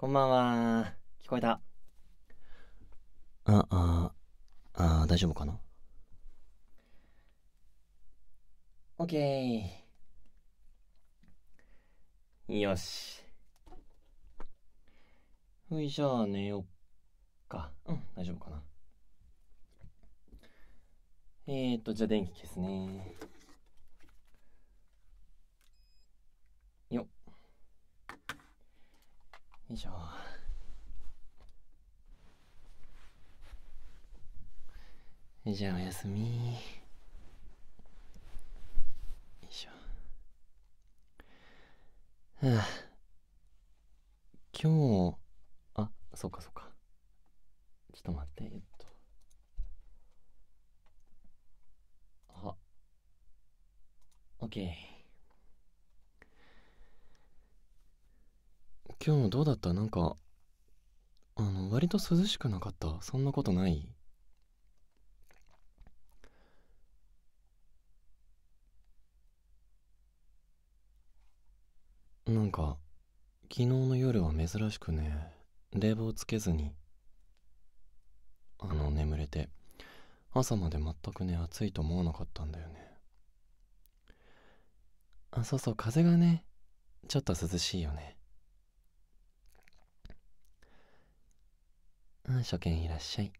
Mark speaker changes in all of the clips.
Speaker 1: こんばんは。聞こえた。あ、あ、あ、大丈夫かなオッケー。よし。ふい、じゃあ寝よっか。うん、大丈夫かな。えーっと、じゃあ電気消すね。いしょじゃあおやすみよいしょはあ今日あそっかそっかちょっと待ってえっとあオッケー今日どうだったなんかあの割と涼しくなかったそんなことないなんか昨日の夜は珍しくね冷房つけずにあの眠れて朝まで全くね暑いと思わなかったんだよねあそうそう風がねちょっと涼しいよね初見いらっしゃい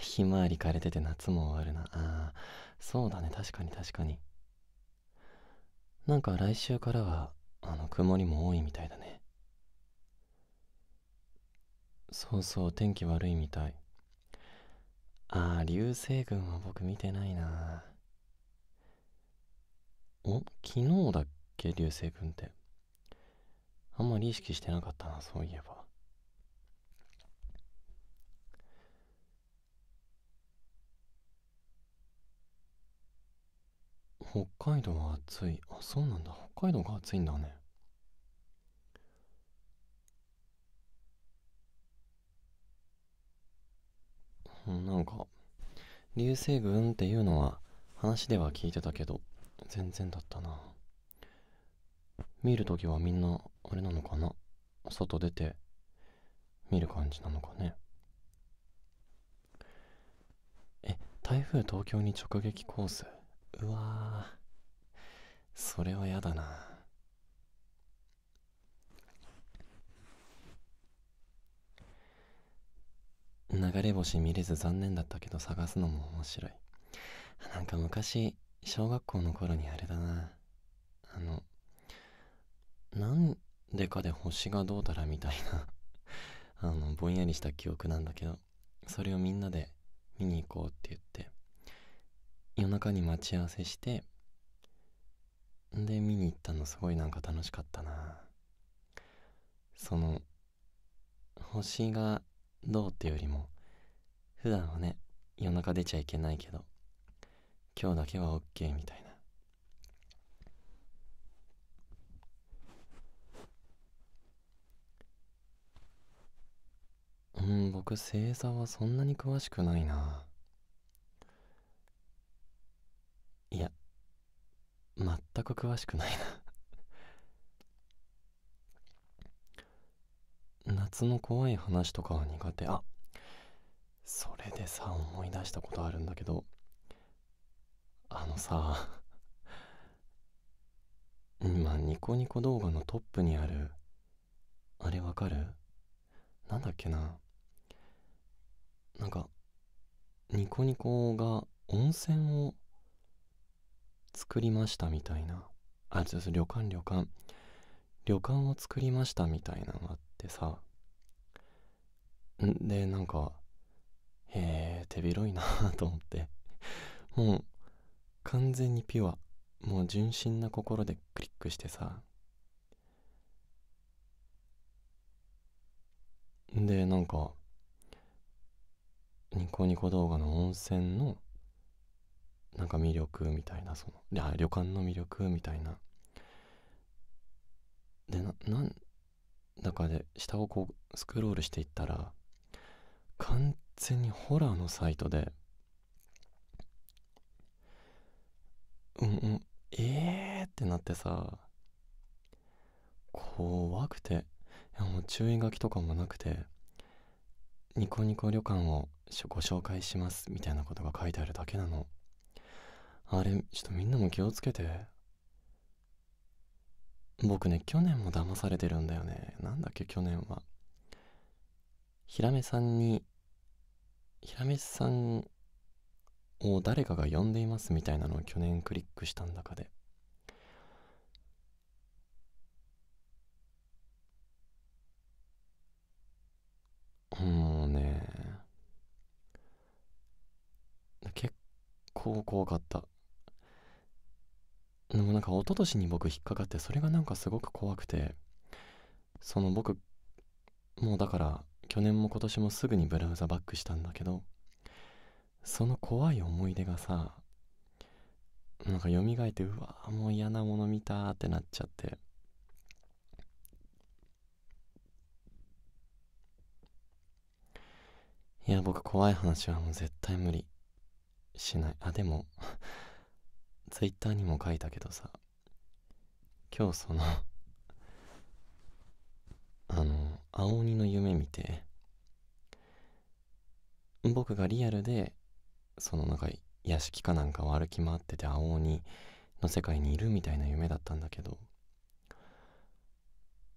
Speaker 1: ひまわり枯れてて夏も終わるなあそうだね確かに確かになんか来週からはあの曇りも多いみたいだねそうそう天気悪いみたいああ流星群は僕見てないなお昨日だっけ系流星群ってあんまり意識してなかったなそういえば北海道は暑いあそうなんだ北海道が暑いんだねなんか流星群っていうのは話では聞いてたけど全然だったな見るときはみんなあれなのかな外出て見る感じなのかねえ台風東京に直撃コースうわそれはやだな流れ星見れず残念だったけど探すのも面白いなんか昔小学校の頃にあれだなあのなんでかで星がどうたらみたいな あのぼんやりした記憶なんだけどそれをみんなで見に行こうって言って夜中に待ち合わせしてで見に行ったのすごいなんか楽しかったなその星がどうってよりも普段はね夜中出ちゃいけないけど今日だけは OK みたいなうん僕星座はそんなに詳しくないないや全く詳しくないな 夏の怖い話とかは苦手あそれでさ思い出したことあるんだけどあのさ今ニコニコ動画のトップにあるあれわかるなんだっけななんかニコニコが温泉を作りましたみたいなあそうそう旅館旅館旅館を作りましたみたいなのがあってさんでなんかへえ手広いなと思ってもう完全にピュアもう純真な心でクリックしてさでなんかニコニコ動画の温泉のなんか魅力みたいなそのいや旅館の魅力みたいなでななんだかで下をこうスクロールしていったら完全にホラーのサイトでうんうんええー、ってなってさ怖くていやもう注意書きとかもなくてニコニコ旅館をご紹介しますみたいなことが書いてあるだけなのあれちょっとみんなも気をつけて僕ね去年も騙されてるんだよねなんだっけ去年はヒラメさんにヒラメさんを誰かが呼んでいますみたいなのを去年クリックしたんだかでうん構怖かったでもなんか一昨年に僕引っかかってそれがなんかすごく怖くてその僕もうだから去年も今年もすぐにブラウザバックしたんだけどその怖い思い出がさなんか蘇ってうわもう嫌なもの見たってなっちゃっていや僕怖い話はもう絶対無理しないあでもツイッターにも書いたけどさ今日そのあの青鬼の夢見て僕がリアルでそのなんか屋敷かなんかを歩き回ってて青鬼の世界にいるみたいな夢だったんだけど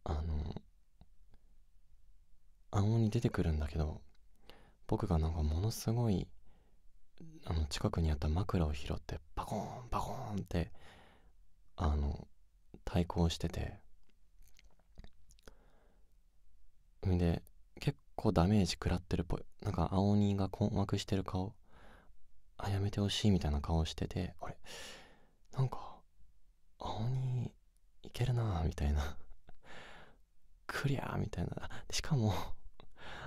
Speaker 1: あの青鬼出てくるんだけど僕がなんかものすごいあの近くにあった枕を拾ってパコーンパコーンってあの対抗しててんで結構ダメージ食らってるっぽいなんか青鬼が困惑してる顔あやめてほしいみたいな顔しててあれなんか青鬼いけるなみたいなクリアみたいなしかも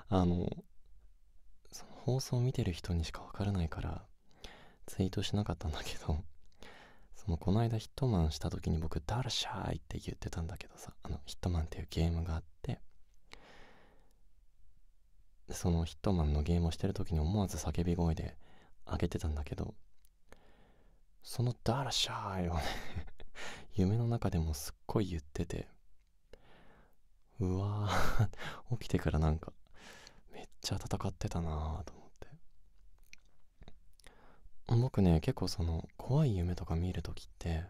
Speaker 1: あの放送を見てる人にしかわからないからツイートしなかったんだけど そのこの間ヒットマンした時に僕「ダルシャーイ!」って言ってたんだけどさあのヒットマンっていうゲームがあってそのヒットマンのゲームをしてる時に思わず叫び声で上げてたんだけどその「ダルシャーイ!」をね夢の中でもすっごい言っててうわー 起きてからなんかめっちゃ戦ってたなーと僕ね結構その怖い夢とか見る時って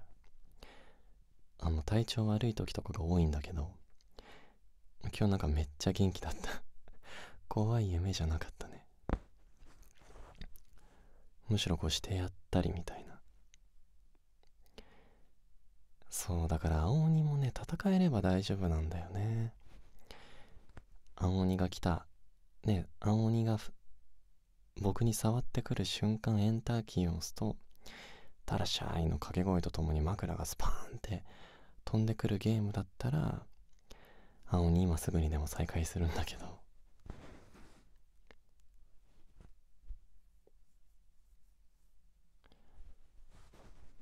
Speaker 1: あの体調悪い時とかが多いんだけど今日なんかめっちゃ元気だった 怖い夢じゃなかったねむしろこうしてやったりみたいなそうだから青鬼もね戦えれば大丈夫なんだよね青鬼が来たね青鬼が僕に触ってくる瞬間エンターキーを押すとタラシャーイの掛け声とともに枕がスパーンって飛んでくるゲームだったら青に今すぐにでも再会するんだけど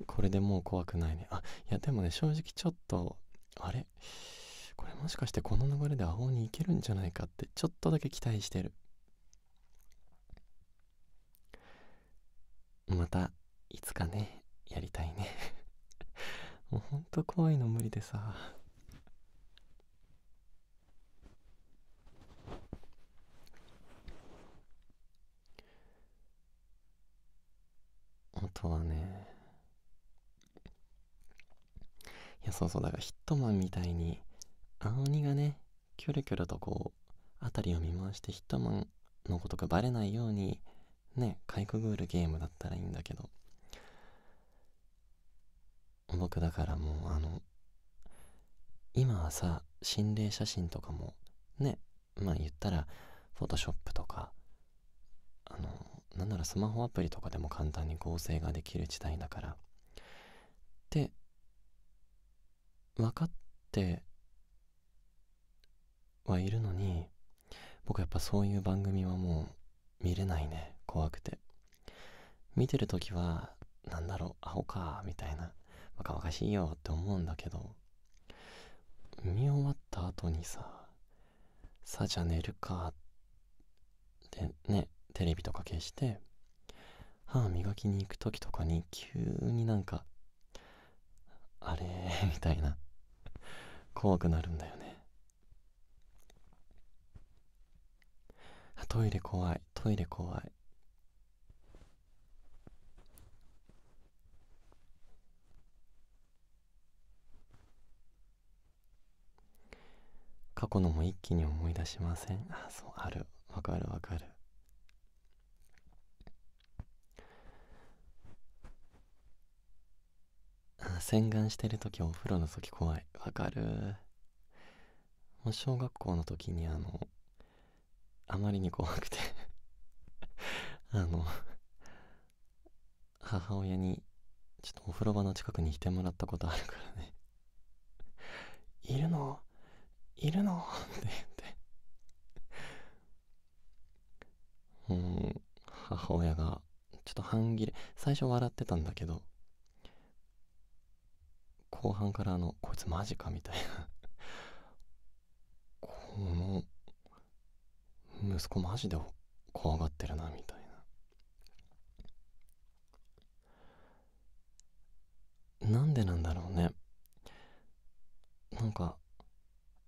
Speaker 1: これでもう怖くないねあいやでもね正直ちょっとあれこれもしかしてこの流れで青に行けるんじゃないかってちょっとだけ期待してるまたいつかねやりたいね もうほんと怖いの無理でさあとはねいやそうそうだからヒットマンみたいに青鬼がねキョロキョロとこう辺りを見回してヒットマンのことがバレないようにねかいくぐるゲームだったらいいんだけど僕だからもうあの今はさ心霊写真とかもねまあ言ったらフォトショップとかあのなんならスマホアプリとかでも簡単に合成ができる時代だからって分かってはいるのに僕やっぱそういう番組はもう見れないね怖くて見てる時はなんだろうアホかみたいな若々しいよって思うんだけど見終わった後にささじゃ寝るかってねテレビとか消して歯磨きに行く時とかに急になんかあれ みたいな怖くなるんだよねトイレ怖いトイレ怖い過去のも一気に思い出しませんあそうあるわかるわかるあ洗顔してる時お風呂の時怖いわかるもう小学校の時にあのあまりに怖くて あの母親にちょっとお風呂場の近くにいてもらったことあるからねいるのいるの って言ってうん母親がちょっと半切れ最初笑ってたんだけど後半からあのこいつマジかみたいな この息子マジで怖がってるなみたいななんでなんだろうねなんか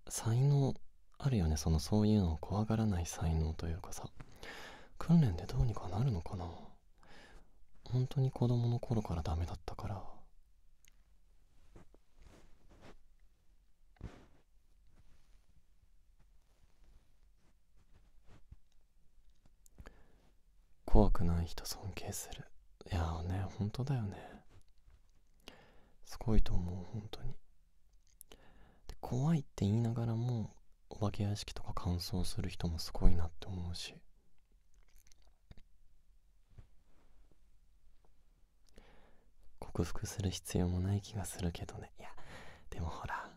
Speaker 1: 才能あるよねそのそういうのを怖がらない才能というかさ訓練でどうにかなるのかな本当に子供の頃からダメだったから怖くない人尊敬するいやね本当だよねすごいと思う本当に。怖いって言いながらもお化け屋敷とか乾燥する人もすごいなって思うし克服する必要もない気がするけどねいやでもほら、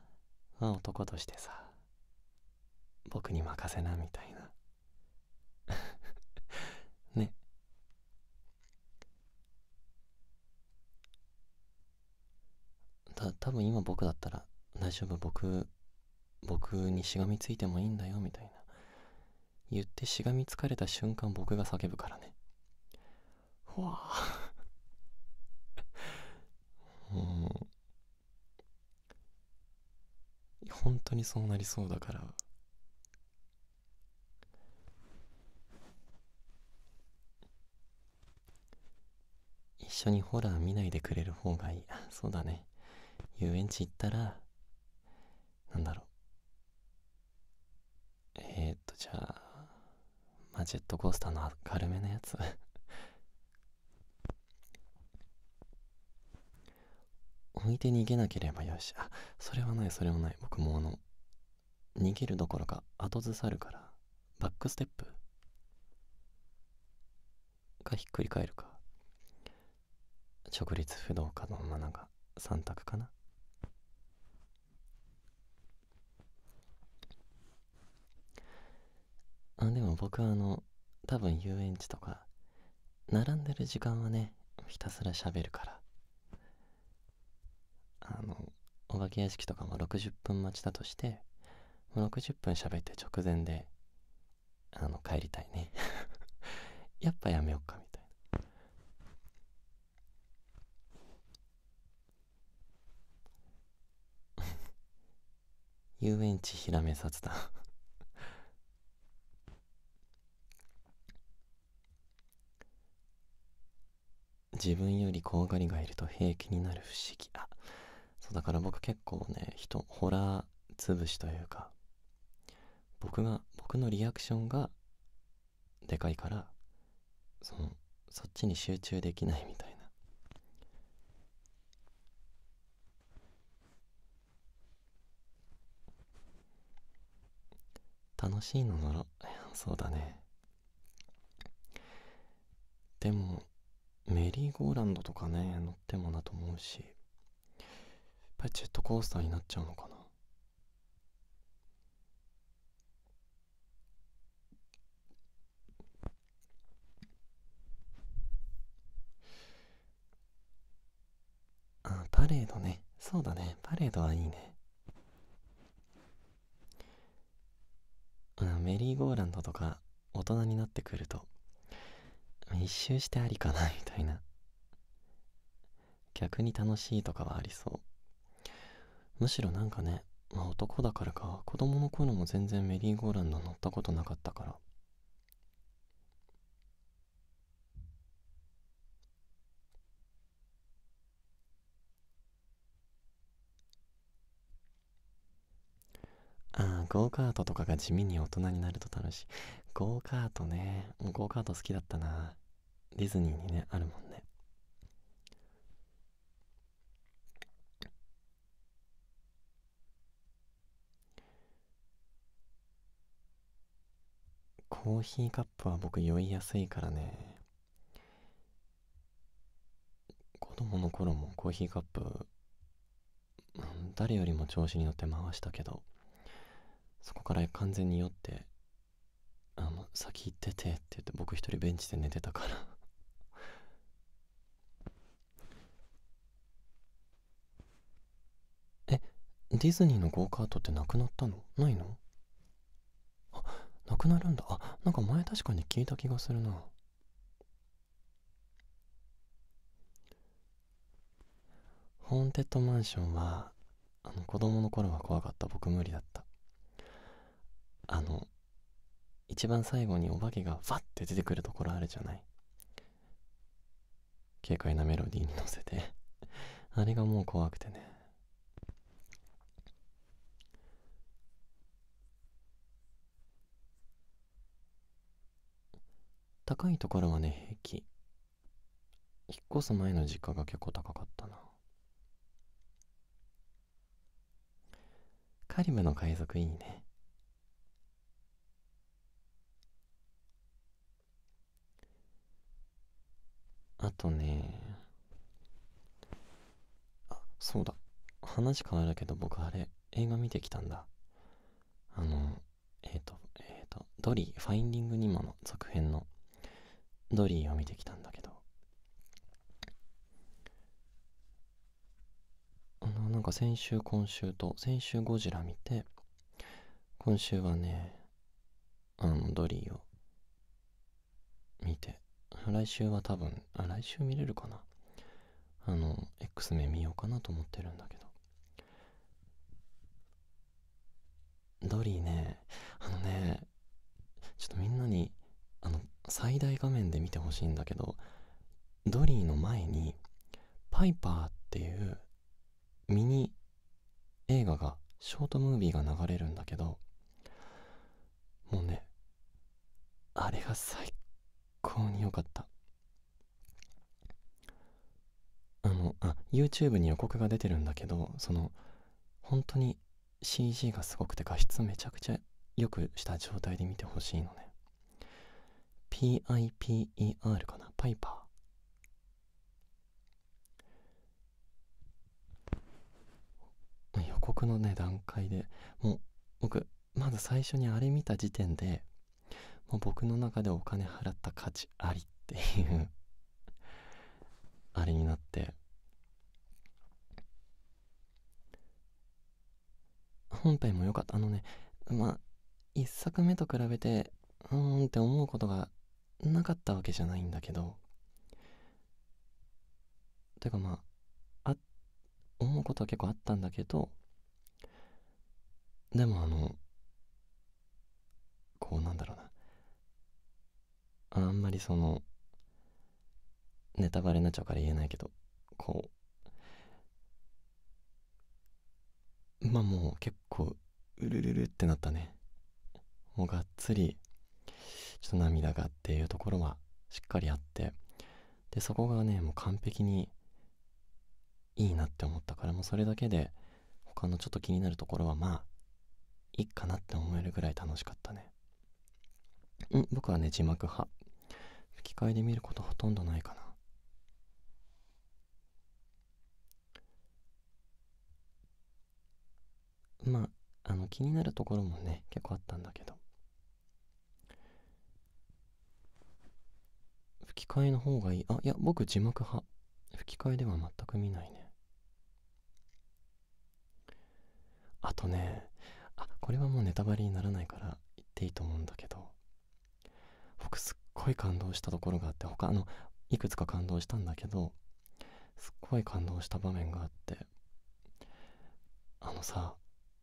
Speaker 1: まあ、男としてさ僕に任せなみたいな ねた多分今僕だったら大丈夫僕僕にしがみついてもいいんだよみたいな言ってしがみつかれた瞬間僕が叫ぶからねほわ うん本当にそうなりそうだから一緒にホラー見ないでくれる方がいいそうだね遊園地行ったらなんだろうえー、っとじゃあまあジェットコースターの明るめのやつ 置いて逃げなければよしあそれはないそれはない僕もあの逃げるどころか後ずさるからバックステップかひっくり返るか直立不動かのままなんか3択かなあでも僕はあの多分遊園地とか並んでる時間はねひたすら喋るからあのお化け屋敷とかも60分待ちだとして60分喋って直前であの帰りたいね やっぱやめよっかみたいな 遊園地ひらめ雑だ自分より怖がりがいると平気になる不思議あそうだから僕結構ね人ホラー潰しというか僕が僕のリアクションがでかいからそのそっちに集中できないみたいな楽しいのならそうだねでもメリーゴーランドとかね乗ってもなと思うしやっぱりジェットコースターになっちゃうのかなあパレードねそうだねパレードはいいねあメリーゴーランドとか大人になってくると一周してありかなみたいな逆に楽しいとかはありそうむしろなんかね、まあ、男だからか子供の頃も全然メリーゴーランド乗ったことなかったからああゴーカートとかが地味に大人になると楽しいゴーカートねゴーカート好きだったなディズニーにねあるもんねコーヒーカップは僕酔いやすいからね子供の頃もコーヒーカップ誰よりも調子に乗って回したけどそこから完全に酔ってあの先行っててって言って僕一人ベンチで寝てたからディズニーのゴーカートってなくなったのないのあなくなるんだあなんか前確かに聞いた気がするなホーンテッドマンションはあの子供の頃は怖かった僕無理だったあの一番最後にお化けがファッて出てくるところあるじゃない軽快なメロディーに乗せてあれがもう怖くてね高いところはね平気引っ越す前の実家が結構高かったなカリブの海賊いいねあとねあそうだ話変わるけど僕あれ映画見てきたんだあのえっ、ー、とえっ、ー、とドリー・ファインディング・ニモの続編のドリーを見てきたんだけどあのなんか先週今週と先週ゴジラ見て今週はねあのドリーを見て来週は多分あ来週見れるかなあの X 名見ようかなと思ってるんだけどドリーねあのねちょっとみんなに最大画面で見てほしいんだけどドリーの前にパイパーっていうミニ映画がショートムービーが流れるんだけどもうねあれが最高に良かったあのあ YouTube に予告が出てるんだけどその本当に CG がすごくて画質めちゃくちゃよくした状態で見てほしいのね PIPER かなパイパー予告のね段階でもう僕まず最初にあれ見た時点でもう僕の中でお金払った価値ありっていう あれになって本編も良かったあのねまあ一作目と比べてうーんって思うことがなかったわけじゃないんだけどてかまああ思うことは結構あったんだけどでもあのこうなんだろうなあんまりそのネタバレになっちゃうから言えないけどこうまあもう結構うるるるってなったねもうがっつりちょっと涙がっていうところはしっかりあってでそこがねもう完璧にいいなって思ったからもうそれだけで他のちょっと気になるところはまあいいかなって思えるぐらい楽しかったねうん僕はね字幕派吹き替えで見ることほとんどないかなまああの気になるところもね結構あったんだけど吹き替えの方がいいあいや僕字幕派吹き替えでは全く見ないねあとねあこれはもうネタバレにならないから言っていいと思うんだけど僕すっごい感動したところがあって他のいくつか感動したんだけどすっごい感動した場面があってあのさ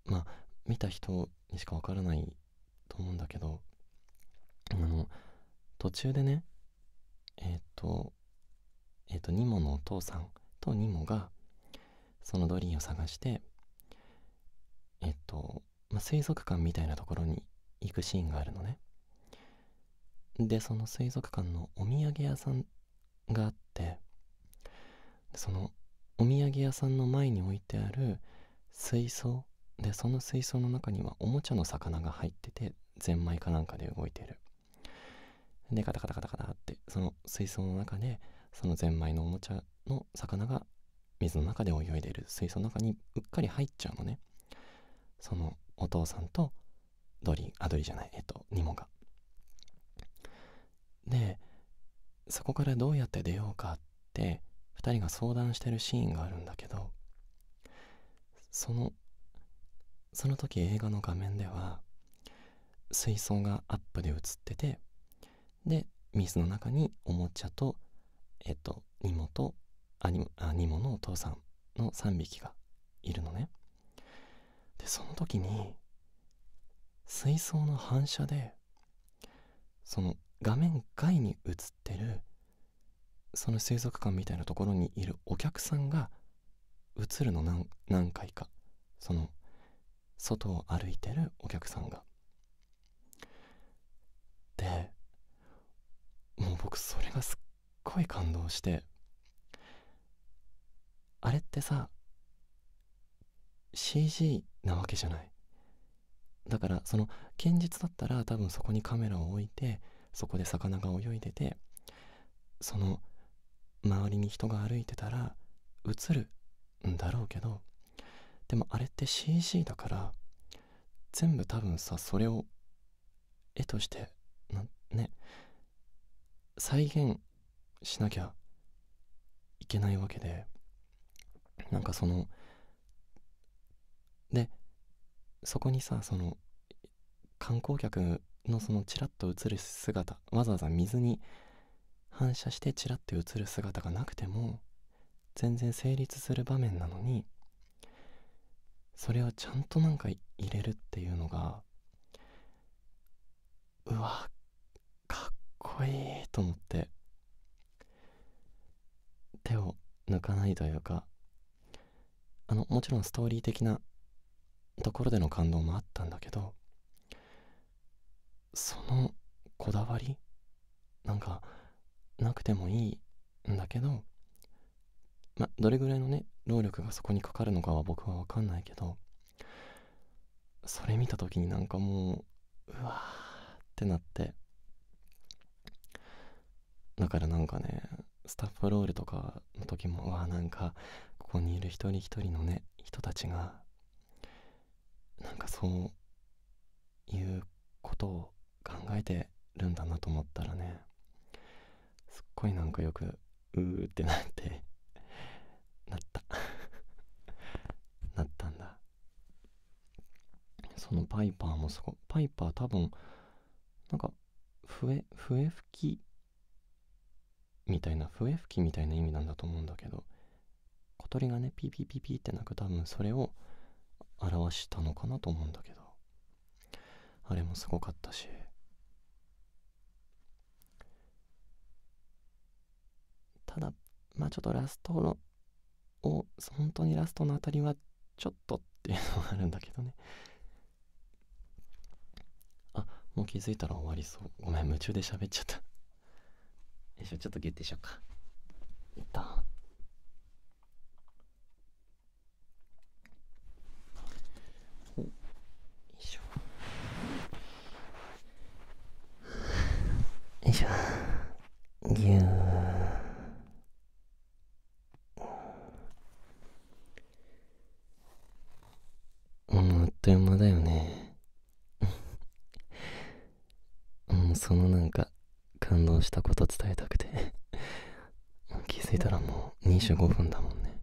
Speaker 1: まあ見た人にしかわからないと思うんだけどあの途中でねえっ、とえっ、とニモのお父さんとニモがそのドリーを探してえっ、と、まあ、水族館みたいなところに行くシーンがあるのねでその水族館のお土産屋さんがあってそのお土産屋さんの前に置いてある水槽でその水槽の中にはおもちゃの魚が入っててゼンマイかなんかで動いてるでカタカタカタカタってその水槽の中でそのゼンマイのおもちゃの魚が水の中で泳いでる水槽の中にうっかり入っちゃうのねそのお父さんとドリアドリじゃないえっとニモがでそこからどうやって出ようかって2人が相談してるシーンがあるんだけどそのその時映画の画面では水槽がアップで映っててで水の中におもちゃとえっとニモとアニあニモのお父さんの3匹がいるのねでその時に水槽の反射でその画面外に映ってるその水族館みたいなところにいるお客さんが映るの何何回かその外を歩いてるお客さんがでもう僕それがすっごい感動してあれってさ CG なわけじゃないだからその現実だったら多分そこにカメラを置いてそこで魚が泳いでてその周りに人が歩いてたら映るんだろうけどでもあれって CG だから全部多分さそれを絵としてなね再現しなきゃいけないわけでなんかそのでそこにさその観光客のそのチラッと映る姿わざわざ水に反射してチラッと映る姿がなくても全然成立する場面なのにそれをちゃんとなんか入れるっていうのがうわこいいと思って手を抜かないというかあのもちろんストーリー的なところでの感動もあったんだけどそのこだわりなんかなくてもいいんだけどまあどれぐらいのね労力がそこにかかるのかは僕は分かんないけどそれ見た時になんかもううわーってなってだからなんかねスタッフロールとかの時もわなんかここにいる一人一人のね人たちがなんかそういうことを考えてるんだなと思ったらねすっごいなんかよくうーってなってなった なったんだそのパイパーもすごいパイパー多分なんか笛笛吹きみたいな笛吹きみたいな意味なんだと思うんだけど小鳥がねピピピピって鳴く多分それを表したのかなと思うんだけどあれもすごかったしただまあちょっとラストのを本当にラストのあたりはちょっとっていうのがあるんだけどねあもう気づいたら終わりそうごめん夢中で喋っちゃったよいしょちょっとギュッてしようかえっよいしょぎゅーうんあっという間だよねもうそのなんか感動したこと伝えたくて気づいたらもう25分だもんね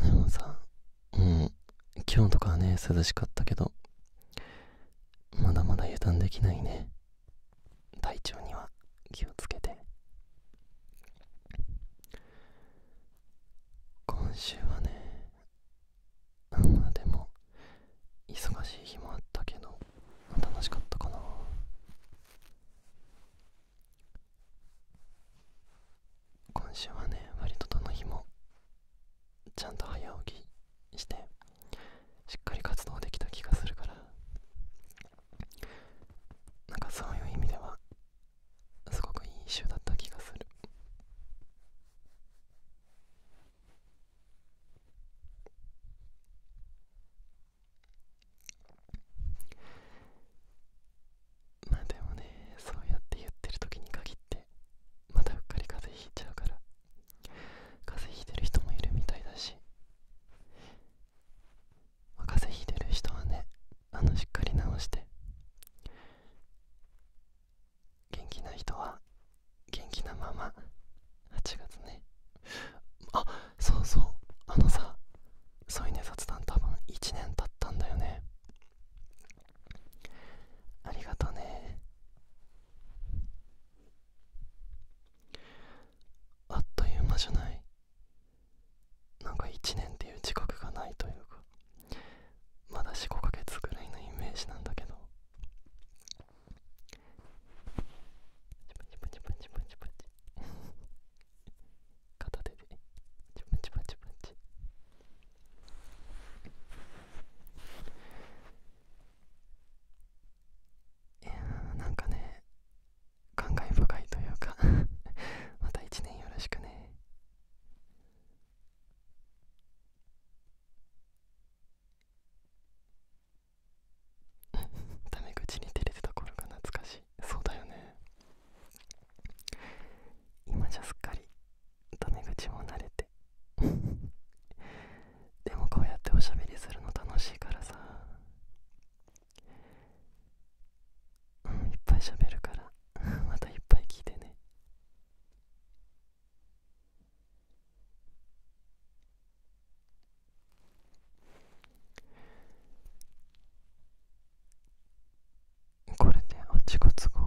Speaker 1: でもさもう今日とかはね涼しかっ1年仕事